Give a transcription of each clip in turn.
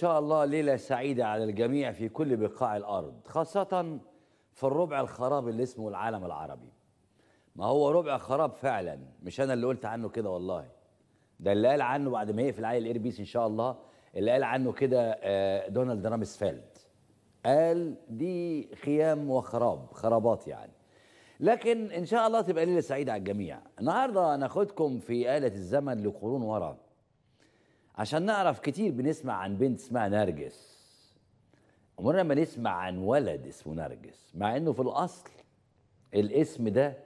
شاء الله ليلة سعيدة على الجميع في كل بقاع الأرض خاصة في الربع الخراب اللي اسمه العالم العربي ما هو ربع خراب فعلا مش أنا اللي قلت عنه كده والله ده اللي قال عنه بعد ما يقفل عليه الاير بيس إن شاء الله اللي قال عنه كده آه، دونالد رامسفيلد قال دي خيام وخراب خرابات يعني لكن إن شاء الله تبقى ليلة سعيدة على الجميع النهاردة هناخدكم في آلة الزمن لقرون ورا عشان نعرف كتير بنسمع عن بنت اسمها نرجس عمرنا ما نسمع عن ولد اسمه نرجس مع انه في الاصل الاسم ده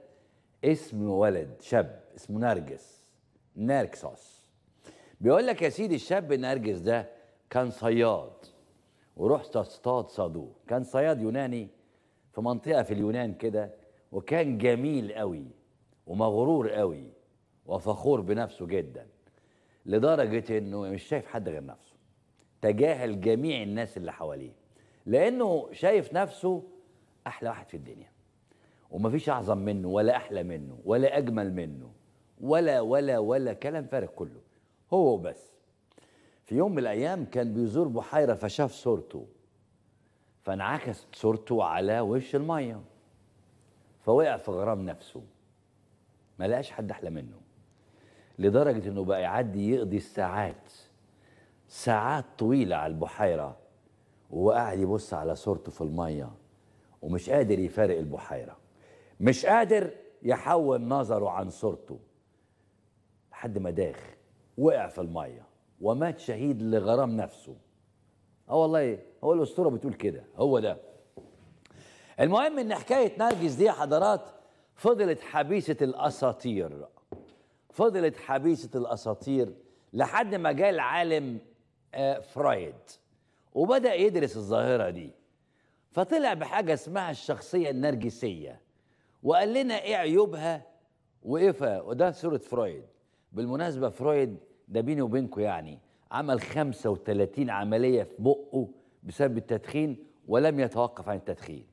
اسم ولد شاب اسمه نرجس نركسوس بيقول لك يا سيدي الشاب نرجس ده كان صياد وروح تصطاد صادوه كان صياد يوناني في منطقه في اليونان كده وكان جميل قوي ومغرور قوي وفخور بنفسه جدا لدرجه انه مش شايف حد غير نفسه تجاهل جميع الناس اللي حواليه لانه شايف نفسه احلى واحد في الدنيا ومفيش اعظم منه ولا احلى منه ولا اجمل منه ولا ولا ولا كلام فارغ كله هو بس في يوم من الايام كان بيزور بحيره فشاف صورته فانعكست صورته على وش الميه فوقع في غرام نفسه ما لقاش حد احلى منه لدرجة أنه بقى يعدي يقضي الساعات ساعات طويلة على البحيرة وهو قاعد يبص على صورته في المية ومش قادر يفارق البحيرة مش قادر يحول نظره عن صورته لحد ما داخ وقع في المية ومات شهيد لغرام نفسه اه والله هو الاسطوره بتقول كده هو ده المهم ان حكايه نرجس دي حضرات فضلت حبيسه الاساطير فضلت حبيسة الأساطير لحد ما جاء العالم آه، فرويد وبدأ يدرس الظاهرة دي فطلع بحاجة اسمها الشخصية النرجسية وقال لنا إيه عيوبها وإيه فا وده سورة فرويد بالمناسبة فرويد ده بيني وبينكم يعني عمل 35 عملية في بقه بسبب التدخين ولم يتوقف عن التدخين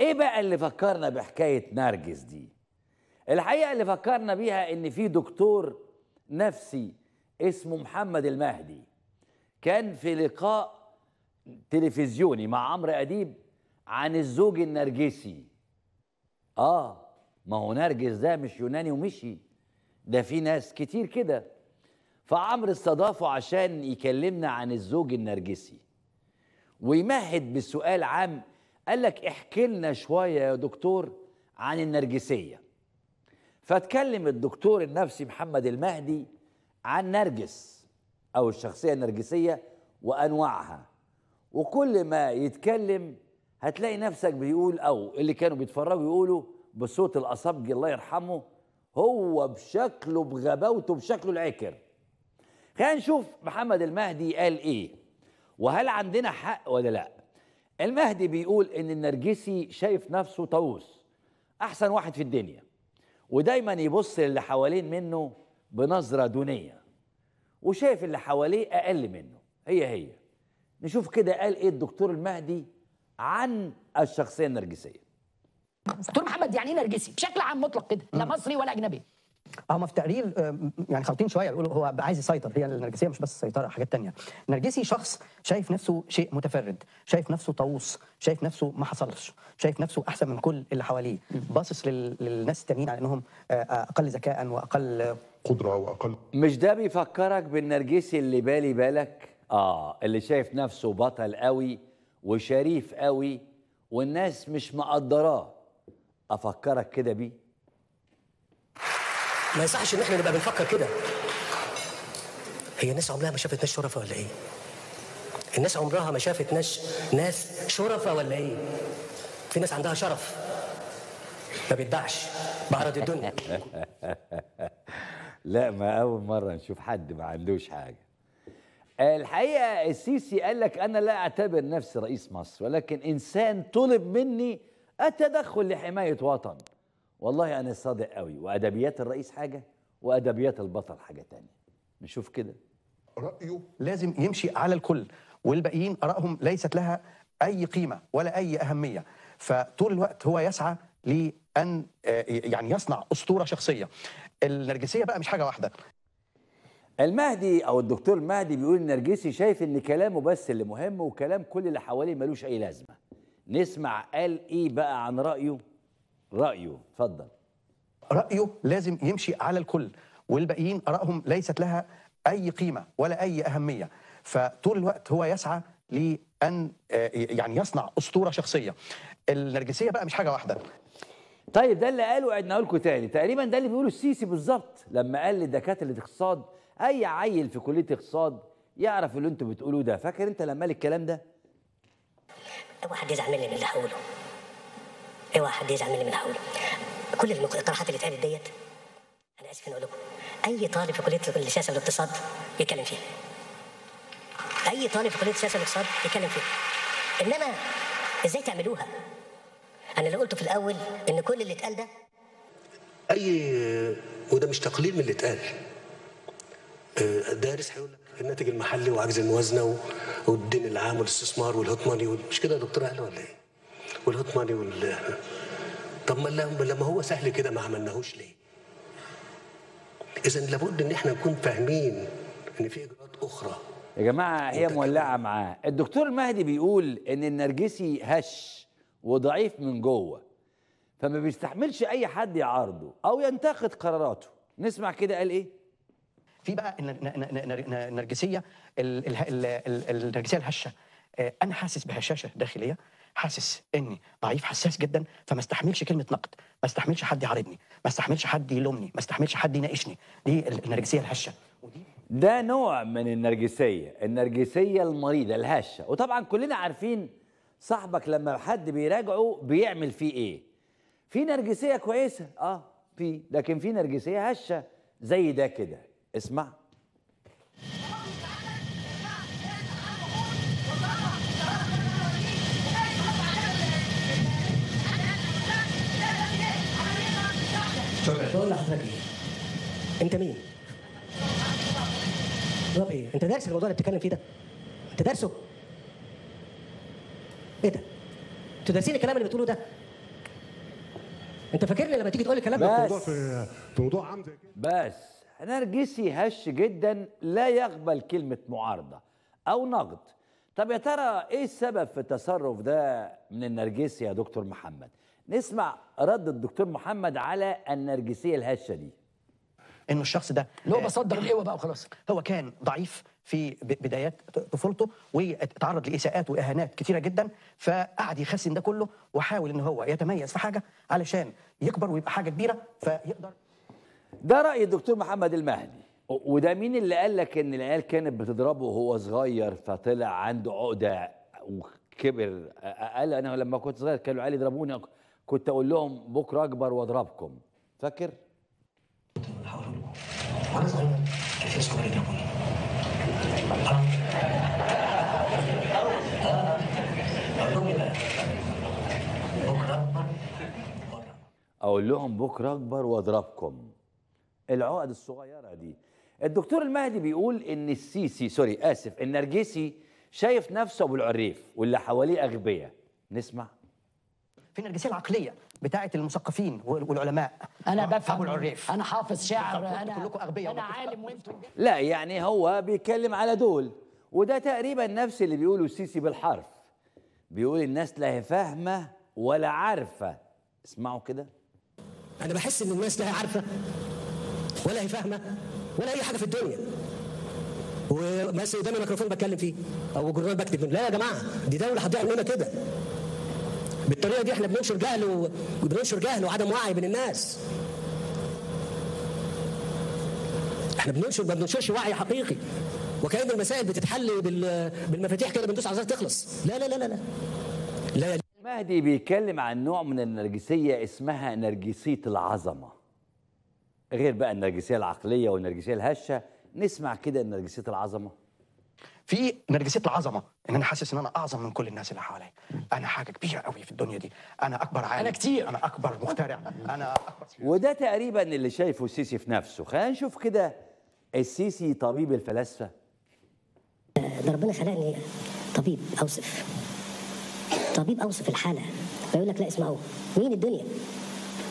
ايه بقى اللي فكرنا بحكايه نرجس دي الحقيقه اللي فكرنا بيها ان في دكتور نفسي اسمه محمد المهدي كان في لقاء تلفزيوني مع عمرو اديب عن الزوج النرجسي اه ما هو نرجس ده مش يوناني ومشي ده في ناس كتير كده فعمرو استضافه عشان يكلمنا عن الزوج النرجسي ويمهد بالسؤال عام قال لك احكي لنا شويه يا دكتور عن النرجسيه فاتكلم الدكتور النفسي محمد المهدي عن نرجس او الشخصيه النرجسيه وانواعها وكل ما يتكلم هتلاقي نفسك بيقول او اللي كانوا بيتفرجوا يقولوا بصوت الاصبجي الله يرحمه هو بشكله بغباوته بشكله العكر خلينا نشوف محمد المهدي قال ايه وهل عندنا حق ولا لا المهدي بيقول ان النرجسي شايف نفسه طاووس احسن واحد في الدنيا ودايما يبص للي حوالين منه بنظرة دونية وشايف اللي حواليه أقل منه هي هي نشوف كده قال إيه الدكتور المهدي عن الشخصية النرجسية دكتور محمد يعني ايه نرجسي بشكل عام مطلق كده لا مصري ولا أجنبي هم اه، في تقرير آه، يعني خالطين شويه بيقولوا هو عايز يسيطر هي النرجسيه مش بس سيطره حاجات تانية النرجسي شخص شايف نفسه شيء متفرد شايف نفسه طاووس شايف نفسه ما حصلش شايف نفسه احسن من كل اللي حواليه باصص للناس التانيين على انهم آه، اقل ذكاء واقل قدره واقل مش ده بيفكرك بالنرجسي اللي بالي بالك اه اللي شايف نفسه بطل قوي وشريف قوي والناس مش مقدراه افكرك كده بيه ما يصحش ان احنا نبقى بنفكر كده هي الناس عمرها ما شافت ناس شرفاء ولا ايه الناس عمرها ما شافت ناس ناس شرفاء ولا ايه في ناس عندها شرف ما بيتباعش بعرض الدنيا لا ما اول مره نشوف حد ما عندوش حاجه الحقيقه السيسي قال لك انا لا اعتبر نفسي رئيس مصر ولكن انسان طلب مني التدخل لحمايه وطن والله انا صادق قوي وادبيات الرئيس حاجه وادبيات البطل حاجه تانية نشوف كده رايه لازم يمشي على الكل والباقيين ارائهم ليست لها اي قيمه ولا اي اهميه فطول الوقت هو يسعى لان آه، يعني يصنع اسطوره شخصيه النرجسيه بقى مش حاجه واحده المهدي او الدكتور المهدي بيقول النرجسي شايف ان كلامه بس اللي مهم وكلام كل اللي حواليه ملوش اي لازمه نسمع قال ايه بقى عن رايه رايه اتفضل رايه لازم يمشي على الكل والباقيين ارائهم ليست لها اي قيمه ولا اي اهميه فطول الوقت هو يسعى لان آه، يعني يصنع اسطوره شخصيه النرجسيه بقى مش حاجه واحده طيب ده اللي قاله عدنا لكم تاني تقريبا ده اللي بيقوله السيسي بالظبط لما قال لدكاتره الاقتصاد اي عيل في كليه اقتصاد يعرف اللي انتوا بتقولوه ده فاكر انت لما قال الكلام ده ده واحد يزعل مني من اللي هقوله اوعى أيوة، حد يزعل مني من هقوله كل الاقتراحات اللي اتقالت ديت انا اسف ان اقول لكم اي طالب في كليه السياسه والاقتصاد يتكلم فيها اي طالب في كليه السياسه والاقتصاد يتكلم فيها انما ازاي تعملوها انا اللي قلته في الاول ان كل اللي اتقال ده اي وده مش تقليل من اللي اتقال آه، دارس هيقول لك الناتج المحلي وعجز الموازنه والدين العام والاستثمار والهطماني مش كده يا دكتور اهلا ولا ايه؟ والهطماني وال طب ما لما هو سهل كده ما عملناهوش ليه؟ اذا لابد ان احنا نكون فاهمين ان في اجراءات اخرى يا جماعه هي مولعه معاه الدكتور المهدي بيقول ان النرجسي هش وضعيف من جوه فما بيستحملش اي حد يعارضه او ينتقد قراراته نسمع كده قال ايه في بقى النرجسيه النرجسيه الهشه آه، انا حاسس بهشاشه داخليه حاسس اني ضعيف حساس جدا فما استحملش كلمه نقد ما استحملش حد يعارضني ما استحملش حد يلومني ما استحملش حد يناقشني دي النرجسيه الهشه ودي ده نوع من النرجسيه النرجسيه المريضه الهشه وطبعا كلنا عارفين صاحبك لما حد بيراجعه بيعمل فيه ايه في نرجسيه كويسه اه في لكن في نرجسيه هشه زي ده كده اسمع تمام بقول لحضرتك ايه؟ انت مين؟ طب ايه؟ انت دارس الموضوع اللي بتتكلم فيه ده؟ انت دارسه؟ ايه ده؟ انتوا دارسين الكلام اللي بتقوله ده؟ انت فاكرني لما تيجي تقول لي كلام بس في موضوع عام زي كده بس نرجسي هش جدا لا يقبل كلمه معارضه او نقد طب يا ترى ايه السبب في التصرف ده من النرجسي يا دكتور محمد نسمع رد الدكتور محمد على النرجسيه الهشه دي انه الشخص ده اللي هو بصدر القوه بقى وخلاص هو كان ضعيف في بدايات طفولته واتعرض لاساءات واهانات كثيره جدا فقعد يخسن ده كله وحاول ان هو يتميز في حاجه علشان يكبر ويبقى حاجه كبيره فيقدر ده راي الدكتور محمد المهدي وده مين اللي قال لك ان العيال كانت بتضربه وهو صغير فطلع عنده عقده وكبر قال انا لما كنت صغير كانوا العيال يضربوني كنت اقول لهم بكره اكبر واضربكم فاكر؟ اقول لهم بكره اكبر واضربكم العقد الصغيره دي الدكتور المهدي بيقول ان السيسي سوري اسف النرجسي شايف نفسه ابو العريف واللي حواليه اغبياء نسمع في النرجسيه العقليه بتاعه المثقفين والعلماء انا أه؟ بفهم العريف انا حافظ شعر انا كلكم اغبياء انا عالم وانتم لا يعني هو بيتكلم على دول وده تقريبا نفس اللي بيقوله السيسي بالحرف بيقول الناس لا فاهمه ولا عارفه اسمعوا كده انا بحس ان الناس لا عارفه ولا هي فاهمه ولا اي حاجه في الدنيا وبس قدام الميكروفون بتكلم فيه او جورنال بكتب لا يا جماعه دي دوله هتضيع مننا كده بالطريقه دي احنا بننشر جهل وبننشر جهل وعدم وعي بين الناس احنا بننشر ما بننشرش وعي حقيقي وكأن المسائل بتتحل بالمفاتيح كده بندوس على الزر تخلص لا لا لا لا لا, لا مهدي بيتكلم عن نوع من النرجسية اسمها نرجسية العظمة غير بقى النرجسية العقلية والنرجسية الهشة نسمع كده نرجسية العظمة في نرجسيه العظمه ان انا حاسس ان انا اعظم من كل الناس اللي حواليا انا حاجه كبيره قوي في الدنيا دي انا اكبر عالم انا كتير انا اكبر مخترع انا اكبر وده تقريبا اللي شايفه السيسي في نفسه خلينا نشوف كده السيسي طبيب الفلاسفه ده ربنا خلقني طبيب اوصف طبيب اوصف الحاله فيقول لك لا اسمعوا مين الدنيا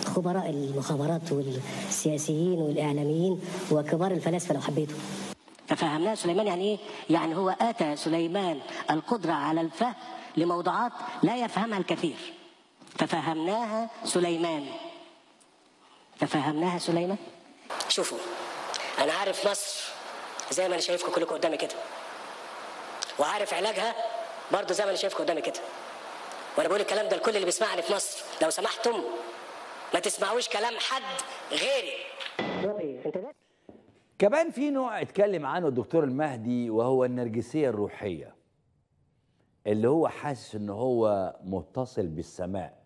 خبراء المخابرات والسياسيين والاعلاميين وكبار الفلاسفه لو حبيتوا ففهمناها سليمان يعني ايه؟ يعني هو اتى سليمان القدره على الفهم لموضوعات لا يفهمها الكثير ففهمناها سليمان تفهمناها سليمان شوفوا انا عارف مصر زي ما انا شايفكم كلكم قدامي كده وعارف علاجها برضه زي ما انا شايفكم قدامي كده وانا بقول الكلام ده لكل اللي بيسمعني في مصر لو سمحتم ما تسمعوش كلام حد غيري كمان في نوع اتكلم عنه الدكتور المهدي وهو النرجسية الروحية اللي هو حاسس ان هو متصل بالسماء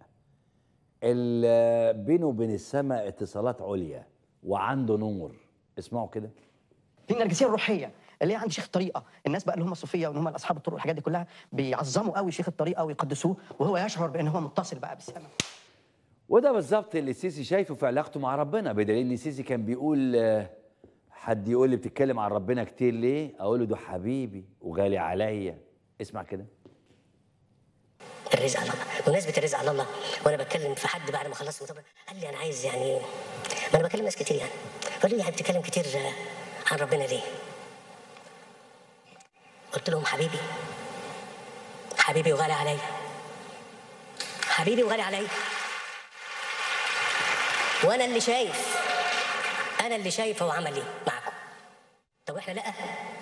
اللي بينه وبين السماء اتصالات عليا وعنده نور اسمعوا كده دي النرجسية الروحية اللي هي عند شيخ الطريقه الناس بقى اللي هم الصوفيه وان هم اصحاب الطرق والحاجات دي كلها بيعظموا قوي شيخ الطريقه ويقدسوه وهو يشعر بان هو متصل بقى بالسماء وده بالظبط اللي السيسي شايفه في علاقته مع ربنا بدليل ان السيسي كان بيقول حد يقول لي بتتكلم عن ربنا كتير ليه اقول له ده حبيبي وغالي عليا اسمع كده الرزق على الله بمناسبه الرزق على الله وانا بتكلم في حد بعد ما خلصت المؤتمر قال لي انا عايز يعني ما انا بكلم ناس كتير يعني فقالوا لي يعني بتتكلم كتير عن ربنا ليه قلت لهم حبيبي حبيبي وغالي عليا حبيبي وغالي عليا وانا اللي شايف انا اللي شايفه إيه؟ مع طب احنا لا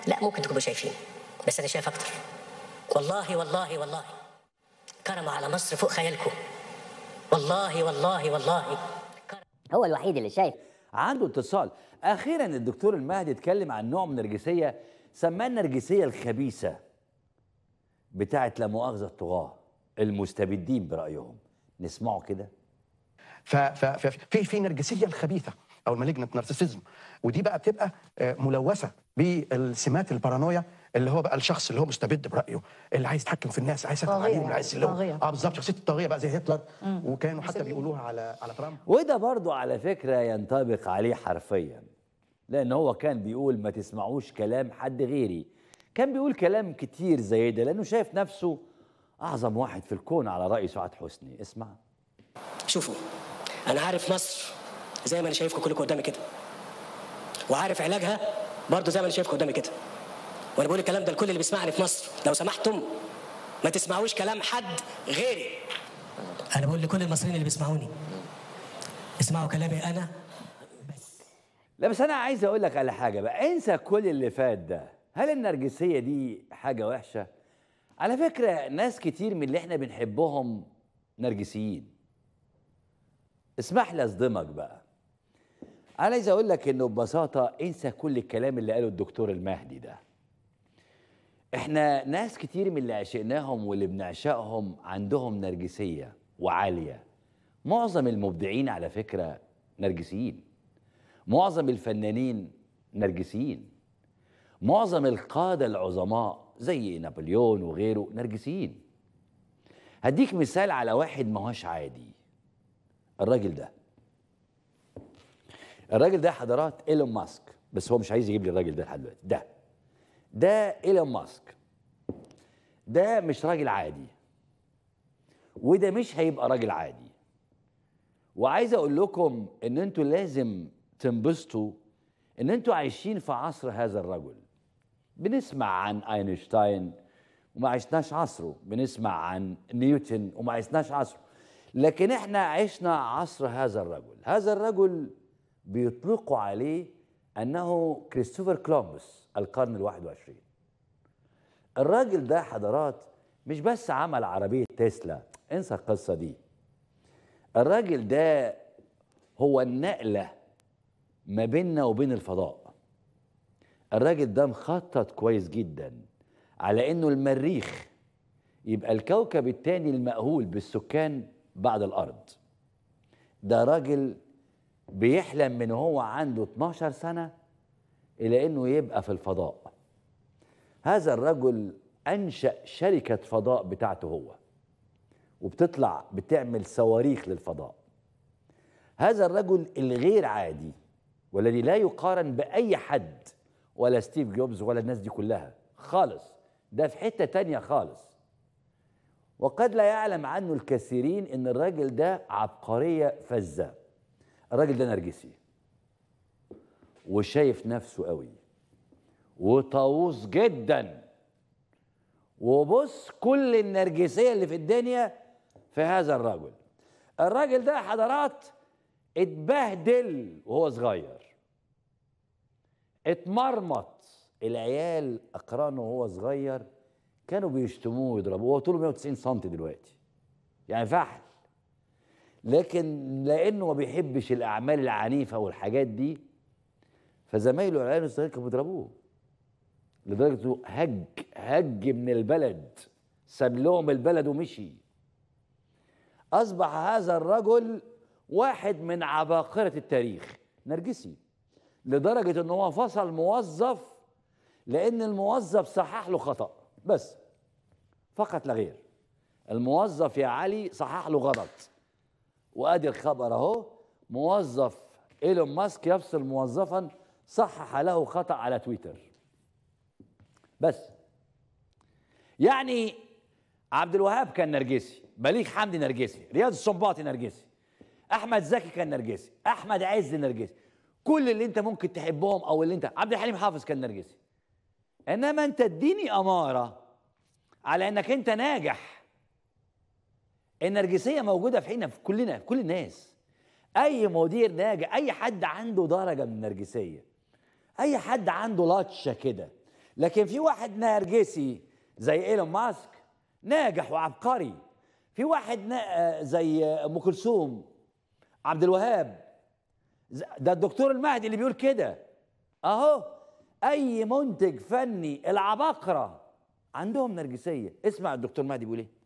لا ممكن تكونوا شايفين بس انا شايف اكتر والله والله والله كرم على مصر فوق خيالكم والله والله والله هو الوحيد اللي شايف عنده اتصال اخيرا الدكتور المهدي اتكلم عن نوع من النرجسيه سماه النرجسيه الخبيثه بتاعت لا مؤاخذه الطغاه المستبدين برايهم نسمعه كده ف في في النرجسيه الخبيثه او المالجنت نارسيسيزم ودي بقى بتبقى آه، ملوثه بالسمات البارانويا اللي هو بقى الشخص اللي هو مستبد برايه اللي عايز يتحكم في الناس عايز يحكم عليهم عايز اللي هو اه بالظبط شخصيه الطاغيه بقى زي هتلر وكانوا حتى بيقولوها على على ترامب وده برضه على فكره ينطبق عليه حرفيا لان هو كان بيقول ما تسمعوش كلام حد غيري كان بيقول كلام كتير زي ده لانه شايف نفسه اعظم واحد في الكون على راي سعاد حسني اسمع شوفوا انا عارف مصر زي ما انا شايفكم كلكم قدامي كده وعارف علاجها برضه زي ما انا شايفكم قدامي كده وانا بقول الكلام ده لكل اللي بيسمعني في مصر لو سمحتم ما تسمعوش كلام حد غيري انا بقول لكل المصريين اللي بيسمعوني اسمعوا كلامي انا بس لا بس انا عايز اقول لك على حاجه بقى انسى كل اللي فات ده هل النرجسيه دي حاجه وحشه على فكره ناس كتير من اللي احنا بنحبهم نرجسيين اسمح لي اصدمك بقى انا عايز اقول لك انه ببساطه انسى كل الكلام اللي قاله الدكتور المهدي ده احنا ناس كتير من اللي عشقناهم واللي بنعشقهم عندهم نرجسيه وعاليه معظم المبدعين على فكره نرجسيين معظم الفنانين نرجسيين معظم القاده العظماء زي نابليون وغيره نرجسيين هديك مثال على واحد ما هوش عادي الراجل ده الراجل ده حضرات ايلون ماسك بس هو مش عايز يجيب لي الراجل ده لحد دلوقتي ده ده ايلون ماسك ده مش راجل عادي وده مش هيبقى راجل عادي وعايز اقول لكم ان انتوا لازم تنبسطوا ان انتوا عايشين في عصر هذا الرجل بنسمع عن اينشتاين وما عشناش عصره بنسمع عن نيوتن وما عشناش عصره لكن احنا عشنا عصر هذا الرجل هذا الرجل بيطلقوا عليه انه كريستوفر كولومبوس القرن الواحد وعشرين الراجل ده حضرات مش بس عمل عربية تسلا انسى القصة دي الراجل ده هو النقلة ما بيننا وبين الفضاء الراجل ده مخطط كويس جدا على انه المريخ يبقى الكوكب الثاني المأهول بالسكان بعد الأرض ده راجل بيحلم من هو عنده 12 سنة إلى أنه يبقى في الفضاء هذا الرجل أنشأ شركة فضاء بتاعته هو وبتطلع بتعمل صواريخ للفضاء هذا الرجل الغير عادي والذي لا يقارن بأي حد ولا ستيف جوبز ولا الناس دي كلها خالص ده في حتة تانية خالص وقد لا يعلم عنه الكثيرين ان الراجل ده عبقرية فذة الراجل ده نرجسي وشايف نفسه قوي وطاووس جدا وبص كل النرجسيه اللي في الدنيا في هذا الرجل الراجل ده حضرات اتبهدل وهو صغير اتمرمط العيال اقرانه وهو صغير كانوا بيشتموه ويضربوه هو طوله 190 سم دلوقتي يعني فحل لكن لانه ما بيحبش الاعمال العنيفه والحاجات دي فزمايله العيال يعني الصغير كانوا بيضربوه لدرجه هج هج من البلد ساب لهم البلد ومشي اصبح هذا الرجل واحد من عباقره التاريخ نرجسي لدرجه ان هو فصل موظف لان الموظف صحح له خطا بس فقط لا غير الموظف يا علي صحح له غلط وادي الخبر اهو موظف ايلون ماسك يفصل موظفا صحح له خطا على تويتر بس يعني عبد الوهاب كان نرجسي بليغ حمدي نرجسي رياض السنباطي نرجسي احمد زكي كان نرجسي احمد عز نرجسي كل اللي انت ممكن تحبهم او اللي انت عبد الحليم حافظ كان نرجسي انما انت اديني اماره على انك انت ناجح النرجسيه موجوده في حينا في كلنا في كل الناس اي مدير ناجح اي حد عنده درجه من النرجسيه اي حد عنده لطشه كده لكن في واحد نرجسي زي ايلون ماسك ناجح وعبقري في واحد آه، زي آه، ام كلثوم عبد الوهاب ده الدكتور المهدي اللي بيقول كده اهو اي منتج فني العباقره عندهم نرجسيه اسمع الدكتور مهدي بيقول ايه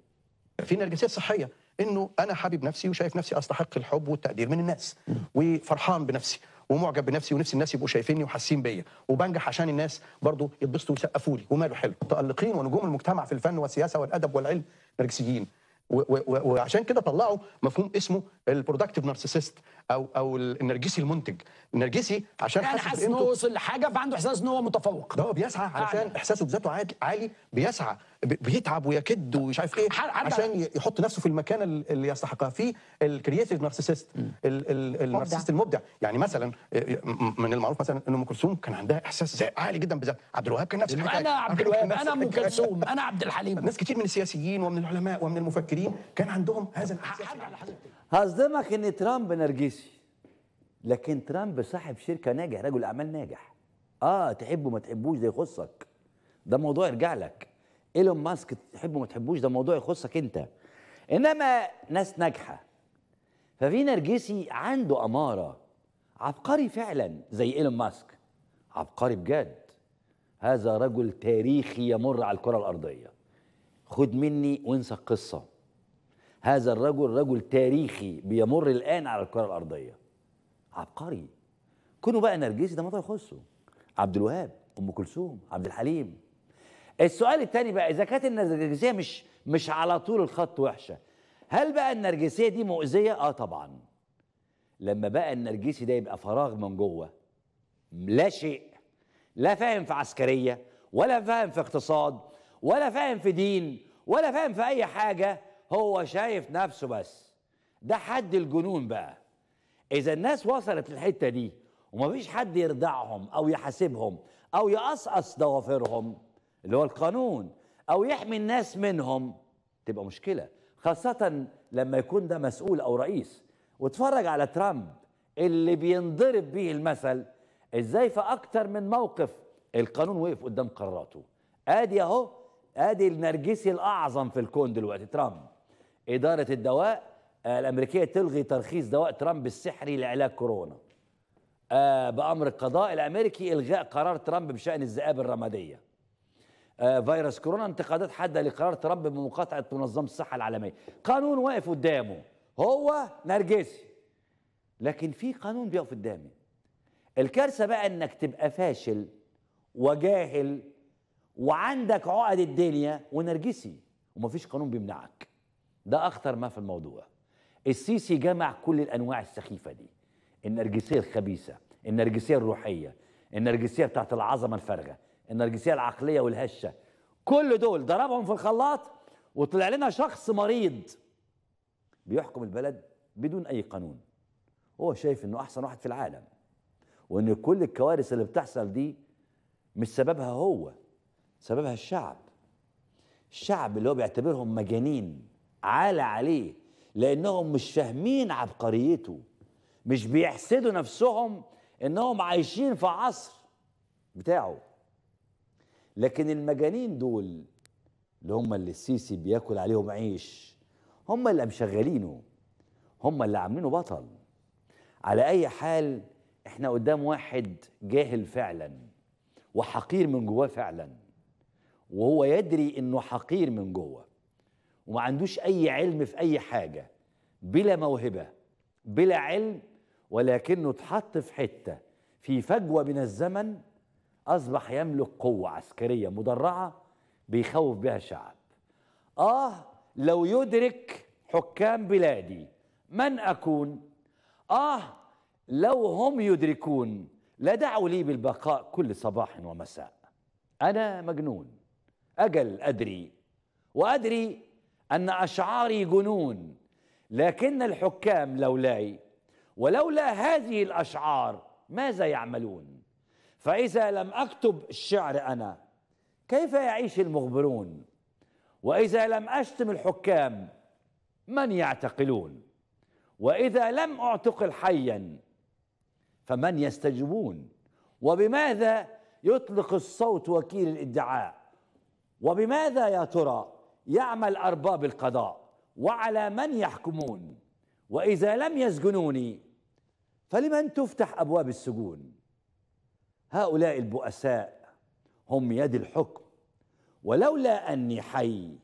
في النرجسيه الصحيه انه انا حابب نفسي وشايف نفسي استحق الحب والتقدير من الناس وفرحان بنفسي ومعجب بنفسي ونفسي الناس يبقوا شايفيني وحاسين بيا وبنجح عشان الناس برضو يتبسطوا ويسقفوا لي وماله حلو متالقين ونجوم المجتمع في الفن والسياسه والادب والعلم نرجسيين وعشان كده طلعوا مفهوم اسمه البرودكتيف نارسيسست او او النرجسي المنتج النرجسي عشان يعني حاسس انه وصل لحاجه فعنده احساس ان هو متفوق ده هو بيسعى علشان احساسه بذاته عالي بيسعى بيتعب ويكد ومش عارف ايه عشان يحط نفسه في المكان اللي يستحقها في الكرييتيف نارسيسست النارسيست المبدع يعني مثلا من المعروف مثلا ان ام كلثوم كان عندها احساس عالي جدا بالذات عبد الوهاب كان نفس الحكايه انا عبد الوهاب انا ام كلثوم انا عبد الحليم ناس كتير من السياسيين ومن العلماء ومن المفكرين كان عندهم هذا الاحساس هصدمك ان ترامب نرجسي لكن ترامب صاحب شركه ناجح رجل اعمال ناجح اه تحبه ما تحبوش ده يخصك ده موضوع يرجع لك ايلون ماسك تحبه ما تحبوش ده موضوع يخصك انت انما ناس ناجحه ففي نرجسي عنده اماره عبقري فعلا زي ايلون ماسك عبقري بجد هذا رجل تاريخي يمر على الكره الارضيه خد مني وانسى القصه هذا الرجل رجل تاريخي بيمر الان على الكره الارضيه عبقري كونه بقى نرجسي ده ما يخصه عبد الوهاب ام كلثوم عبد الحليم السؤال الثاني بقى اذا كانت النرجسيه مش مش على طول الخط وحشه هل بقى النرجسيه دي مؤذيه اه طبعا لما بقى النرجسي ده يبقى فراغ من جوه لا شيء لا فاهم في عسكريه ولا فاهم في اقتصاد ولا فاهم في دين ولا فاهم في اي حاجه هو شايف نفسه بس ده حد الجنون بقى اذا الناس وصلت للحته دي ومفيش حد يردعهم او يحاسبهم او يقصقص ضوافرهم اللي هو القانون او يحمي الناس منهم تبقى مشكله خاصه لما يكون ده مسؤول او رئيس واتفرج على ترامب اللي بينضرب به المثل ازاي في اكتر من موقف القانون وقف قدام قراراته ادي اهو ادي النرجسي الاعظم في الكون دلوقتي ترامب اداره الدواء آه، الامريكيه تلغي ترخيص دواء ترامب السحري لعلاج كورونا آه، بامر القضاء الامريكي الغاء قرار ترامب بشان الذئاب الرماديه آه، فيروس كورونا انتقادات حاده لقرار ترامب بمقاطعه منظمه الصحه العالميه قانون واقف قدامه هو نرجسي لكن في قانون بيقف قدامي الكارثه بقى انك تبقى فاشل وجاهل وعندك عقد الدنيا ونرجسي ومفيش قانون بيمنعك ده اخطر ما في الموضوع السيسي جمع كل الانواع السخيفه دي النرجسيه الخبيثه النرجسيه الروحيه النرجسيه بتاعت العظمه الفارغه النرجسيه العقليه والهشه كل دول ضربهم في الخلاط وطلع لنا شخص مريض بيحكم البلد بدون اي قانون هو شايف انه احسن واحد في العالم وان كل الكوارث اللي بتحصل دي مش سببها هو سببها الشعب الشعب اللي هو بيعتبرهم مجانين عالى عليه لانهم مش فاهمين عبقريته مش بيحسدوا نفسهم انهم عايشين في عصر بتاعه لكن المجانين دول اللي هم اللي السيسي بياكل عليهم عيش هم اللي مشغلينه هم اللي عاملينه بطل على اي حال احنا قدام واحد جاهل فعلا وحقير من جواه فعلا وهو يدري انه حقير من جوه وما عندوش اي علم في اي حاجه بلا موهبه بلا علم ولكنه اتحط في حته في فجوه من الزمن أصبح يملك قوة عسكرية مدرعة بيخوف بها الشعب آه لو يدرك حكام بلادي من أكون آه لو هم يدركون لدعوا لي بالبقاء كل صباح ومساء أنا مجنون أجل أدري وأدري أن أشعاري جنون لكن الحكام لولاي ولولا هذه الأشعار ماذا يعملون فإذا لم أكتب الشعر أنا كيف يعيش المغبرون وإذا لم أشتم الحكام من يعتقلون وإذا لم أعتقل حيا فمن يستجيبون وبماذا يطلق الصوت وكيل الادعاء وبماذا يا ترى يعمل أرباب القضاء وعلى من يحكمون وإذا لم يسجنوني فلمن تفتح أبواب السجون هؤلاء البؤساء هم يد الحكم ولولا أني حي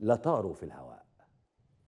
لطاروا في الهواء